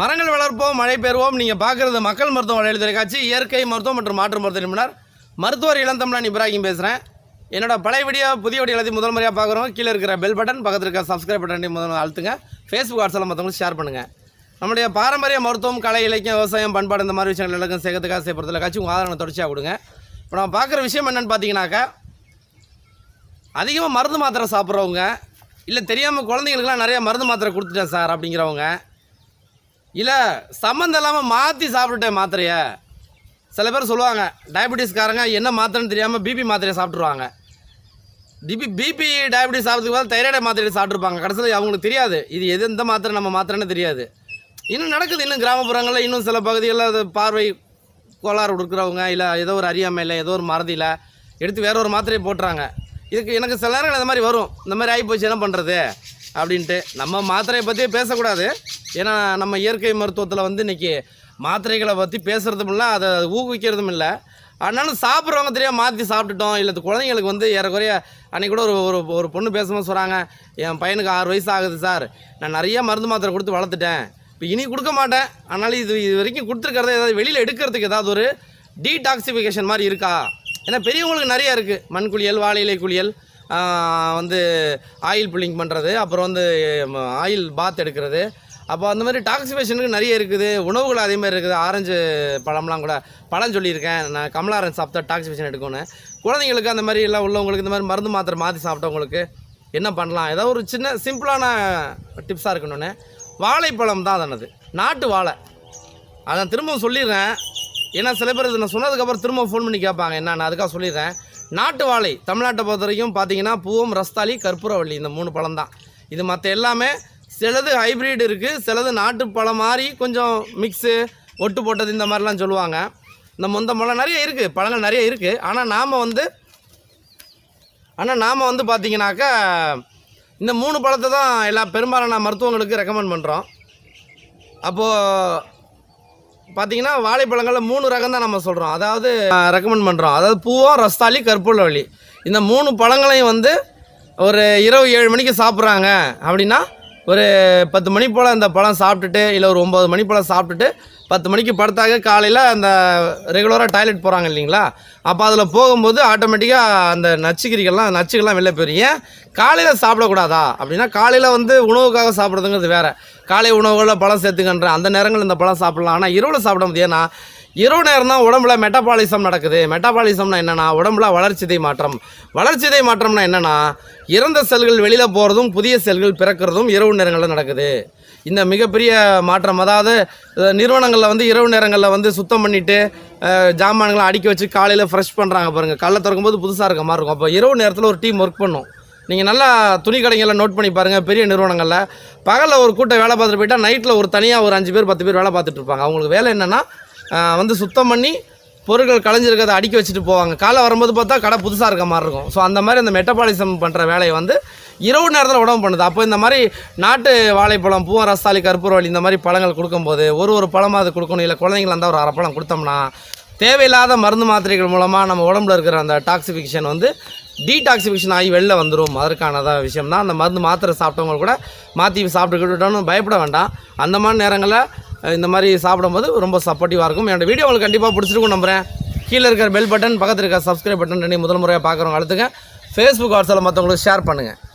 மரங்கள் வளர்ப்போம் மழை பெறுவோம் நீங்கள் பார்க்குறது மக்கள் மருத்துவம் வழியில் தொலைக்காட்சி இயற்கை மருத்துவம் மற்றும் மாற்று மருத்துவ நிபுணர் மருத்துவர் இளந்தம்லான் இப்ராஹிம் பேசுகிறேன் என்னோட பழைய வீடியோ புதிய வீடியோ எல்லாத்தையும் முதல் முறையாக பார்க்குறோம் கீழே இருக்கிற பெல் பட்டன் பக்கத்தில் இருக்கிற சப்ஸ்கிரைப் பட்டன் முதல் அழுத்துங்க ஃபேஸ்புக் வாட்ஸ்அப்பில் மற்றவங்களும் ஷேர் பண்ணுங்கள் நம்முடைய பாரம்பரிய மருத்துவம் கலை இலக்கியம் விவசாயம் பண்பாடு இந்த மாதிரி விஷயங்கள் எல்லாம் சேர்க்கறதுக்காக செய்யப்படுறதுல காட்சி உங்கள் ஆதாரம் தொடர்ச்சியாக கொடுங்க இப்போ நம்ம பார்க்குற விஷயம் என்னென்னு பார்த்தீங்கன்னாக்கா அதிகமாக மருந்து மாத்திரை சாப்பிட்றவங்க இல்லை தெரியாமல் குழந்தைங்களுக்குலாம் நிறைய மருந்து மாத்திரை கொடுத்துட்டேன் சார் அப்படிங்கிறவங்க இல்லை சம்மந்தம் இல்லாமல் மாற்றி சாப்பிட்டுட்டேன் மாத்திரையை சில பேர் சொல்லுவாங்க டயபெட்டிஸ்காரங்க என்ன மாத்திரன்னு தெரியாமல் பிபி மாத்திரையை சாப்பிட்ருவாங்க டிபி பிபி டயபெட்டிஸ் சாப்பிட்றதுக்கு பதில் தைராய்டு மாத்திரையை சாப்பிட்ருப்பாங்க கடைசியில் அவங்களுக்கு தெரியாது இது எது எந்த மாத்திரை நம்ம மாத்திரைன்னு தெரியாது இன்னும் நடக்குது இன்னும் கிராமப்புறங்களில் இன்னும் சில பகுதிகளில் அது பார்வை கோளாறு கொடுக்குறவங்க இல்லை ஏதோ ஒரு அறியாமையில் ஏதோ ஒரு மறதியில் எடுத்து வேற ஒரு மாத்திரையை போட்டுறாங்க இதுக்கு எனக்கு சில நேரங்கள் இந்த மாதிரி வரும் இந்த மாதிரி ஆகி போச்சு என்ன பண்ணுறது அப்படின்ட்டு நம்ம மாத்திரையை பற்றியே பேசக்கூடாது ஏன்னா நம்ம இயற்கை மருத்துவத்தில் வந்து இன்றைக்கி மாத்திரைகளை பற்றி பேசுகிறதும் இல்லை அதை ஊக்குவிக்கிறதும் இல்லை அதனால சாப்பிட்றவங்க தெரியாமல் மாற்றி சாப்பிட்டுட்டோம் இல்லை குழந்தைங்களுக்கு வந்து ஏறக்குறைய அன்றைக்கி கூட ஒரு ஒரு ஒரு பொண்ணு பேசும்போது சொல்கிறாங்க என் பையனுக்கு ஆறு வயசு ஆகுது சார் நான் நிறைய மருந்து மாத்திரை கொடுத்து வளர்த்துட்டேன் இப்போ இனி கொடுக்க மாட்டேன் ஆனால் இது இது வரைக்கும் கொடுத்துருக்கிறத ஏதாவது வெளியில் எடுக்கிறதுக்கு ஏதாவது ஒரு டீடாக்சிஃபிகேஷன் மாதிரி இருக்கா ஏன்னா பெரியவங்களுக்கு நிறையா இருக்குது மண் குளியல் வாழையிலை குளியல் வந்து ஆயில் புல்லிங் பண்ணுறது அப்புறம் வந்து ஆயில் பாத் எடுக்கிறது அப்போ அந்த மாதிரி டாக்ஸிபேஷனுக்கு நிறைய இருக்குது உணவுகள் அதே மாதிரி இருக்குது ஆரஞ்சு பழம்லாம் கூட பழம் சொல்லியிருக்கேன் நான் கமலா ஆரஞ்சு சாப்பிட்டா டாக்ஸிபேஷன் எடுக்கணும் குழந்தைங்களுக்கு அந்த மாதிரி எல்லாம் உள்ளவங்களுக்கு இந்த மாதிரி மருந்து மாத்திரை மாற்றி சாப்பிட்டவங்களுக்கு என்ன பண்ணலாம் ஏதோ ஒரு சின்ன சிம்பிளான டிப்ஸாக இருக்கணும்னு வாழைப்பழம் தான் அதனது நாட்டு வாழை அதான் திரும்பவும் சொல்லிடுறேன் ஏன்னா சில பேர் நான் சொன்னதுக்கப்புறம் திரும்ப ஃபோன் பண்ணி கேட்பாங்க என்ன நான் அதுக்காக சொல்லிடுறேன் நாட்டு வாழை தமிழ்நாட்டை பொறுத்த வரைக்கும் பார்த்தீங்கன்னா பூவம் ரஸ்தாலி கற்பூரவள்ளி இந்த மூணு பழம் தான் இது மற்ற எல்லாமே சிலது ஹைப்ரிட் இருக்குது சிலது நாட்டு பழம் மாதிரி கொஞ்சம் மிக்ஸு ஒட்டு போட்டது இந்த மாதிரிலாம் சொல்லுவாங்க இந்த முந்த பழம் நிறைய இருக்குது பழங்கள் நிறைய இருக்குது ஆனால் நாம் வந்து ஆனால் நாம் வந்து பார்த்திங்கனாக்கா இந்த மூணு பழத்தை தான் எல்லா பெரும்பாலான மருத்துவங்களுக்கு ரெக்கமெண்ட் பண்ணுறோம் அப்போது பார்த்திங்கன்னா வாழைப்பழங்களில் மூணு ரகம் தான் நம்ம சொல்கிறோம் அதாவது ரெக்கமெண்ட் பண்ணுறோம் அதாவது பூவம் ரஸ்தாலி கற்பூரவள்ளி இந்த மூணு பழங்களையும் வந்து ஒரு இரவு ஏழு மணிக்கு சாப்பிட்றாங்க அப்படின்னா ஒரு பத்து மணி போல் அந்த பழம் சாப்பிட்டுட்டு இல்லை ஒரு ஒம்பது மணி போல் சாப்பிட்டுட்டு பத்து மணிக்கு படுத்தாக காலையில் அந்த ரெகுலராக டாய்லெட் போகிறாங்க இல்லைங்களா அப்போ அதில் போகும்போது ஆட்டோமேட்டிக்காக அந்த நச்சுக்கிரிகள்லாம் நச்சுக்கள்லாம் வெளில போயிடும் ஏன் காலையில் சாப்பிடக்கூடாதா அப்படின்னா காலையில் வந்து உணவுக்காக சாப்பிட்றதுங்கிறது வேறு காலை உணவுகளில் பழம் சேர்த்துக்கன்ற அந்த நேரங்களில் இந்த பழம் சாப்பிட்லாம் ஆனால் இரவில் சாப்பிட முடியாது இரவு நேரம் தான் உடம்புல மெட்டபாலிசம் நடக்குது மெட்டபாலிசம்னா என்னென்னா உடம்புல வளர்ச்சிதை மாற்றம் வளர்ச்சிதை மாற்றம்னா என்னென்னா இறந்த செல்கள் வெளியில் போகிறதும் புதிய செல்கள் பிறக்கிறதும் இரவு நேரங்களில் நடக்குது இந்த மிகப்பெரிய மாற்றம் அதாவது நிறுவனங்களில் வந்து இரவு நேரங்களில் வந்து சுத்தம் பண்ணிவிட்டு ஜாமான்களை அடிக்க வச்சு காலையில் ஃப்ரெஷ் பண்ணுறாங்க பாருங்கள் காலைல போது புதுசாக இருக்க மாதிரி இருக்கும் அப்போ இரவு நேரத்தில் ஒரு டீம் ஒர்க் பண்ணும் நீங்கள் நல்லா துணி கடைகளில் நோட் பண்ணி பாருங்கள் பெரிய நிறுவனங்களில் பகலில் ஒரு கூட்டம் வேலை பார்த்துட்டு போயிட்டால் நைட்டில் ஒரு தனியாக ஒரு அஞ்சு பேர் பத்து பேர் வேலை பார்த்துட்டு இருப்பாங்க அவங்களுக்கு வேலை என்னென்னா வந்து சுத்தம் பண்ணி பொருட்கள் களைஞ்சிருக்கிறத அடிக்க வச்சுட்டு போவாங்க காலை வரும்போது பார்த்தா கடை புதுசாக இருக்க மாதிரி இருக்கும் ஸோ அந்த மாதிரி அந்த மெட்டபாலிசம் பண்ணுற வேலையை வந்து இரவு நேரத்தில் உடம்பு பண்ணுது அப்போ இந்த மாதிரி நாட்டு வாழைப்பழம் பூவன் ரஸ்தாலி கற்பூரவழி இந்த மாதிரி பழங்கள் கொடுக்கும்போது ஒரு ஒரு பழமாக அது கொடுக்கணும் இல்லை குழந்தைங்கள இருந்தால் ஒரு அரை பழம் கொடுத்தோம்னா தேவையில்லாத மருந்து மாத்திரைகள் மூலமாக நம்ம உடம்புல இருக்கிற அந்த டாக்ஸிஃபிகேஷன் வந்து டீடாக்சிஃபிகேஷன் ஆகி வெளில வந்துடும் அதற்கானதாக விஷயம் தான் அந்த மருந்து மாத்திரை சாப்பிட்டவங்க கூட மாற்றி சாப்பிட்டுக்கிட்டோன்னு பயப்பட வேண்டாம் அந்த மாதிரி நேரங்களில் இந்த மாதிரி சாப்பிடும்போது ரொம்ப சப்போர்ட்டிவாக இருக்கும் என்னோடய வீடியோ உங்களுக்கு கண்டிப்பாக பிடிச்சிருக்கும் நம்புகிறேன் கீழே இருக்கிற பெல் பட்டன் பக்கத்தில் இருக்கிற சப்ஸ்கிரைப் பட்டன் ரெண்டையும் முதல் முறையாக பார்க்குறவங்க அழுத்துங்க ஃபேஸ்புக் வாட்ஸ்அப்பில் மற்றவங்களுக்கு ஷேர் பண்ணுங்கள்